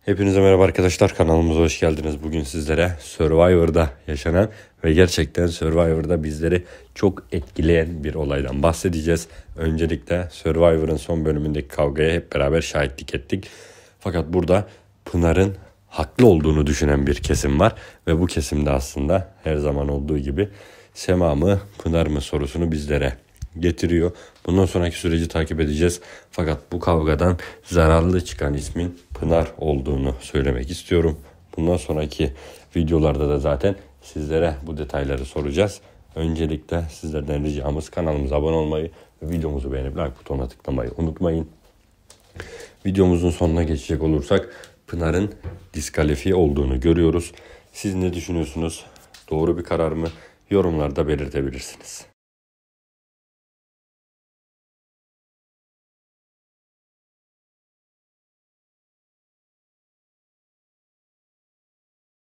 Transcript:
Hepinize merhaba arkadaşlar kanalımıza hoş geldiniz. Bugün sizlere Survivor'da yaşanan ve gerçekten Survivor'da bizleri çok etkileyen bir olaydan bahsedeceğiz. Öncelikle Survivor'ın son bölümündeki kavgaya hep beraber şahitlik ettik. Fakat burada Pınar'ın haklı olduğunu düşünen bir kesim var ve bu kesimde aslında her zaman olduğu gibi Sema mı Pınar mı sorusunu bizlere getiriyor. Bundan sonraki süreci takip edeceğiz. Fakat bu kavgadan zararlı çıkan ismin Pınar olduğunu söylemek istiyorum. Bundan sonraki videolarda da zaten sizlere bu detayları soracağız. Öncelikle sizlerden ricamız kanalımıza abone olmayı ve videomuzu beğenip like butonuna tıklamayı unutmayın. Videomuzun sonuna geçecek olursak Pınar'ın diskalifiye olduğunu görüyoruz. Siz ne düşünüyorsunuz? Doğru bir karar mı? Yorumlarda belirtebilirsiniz.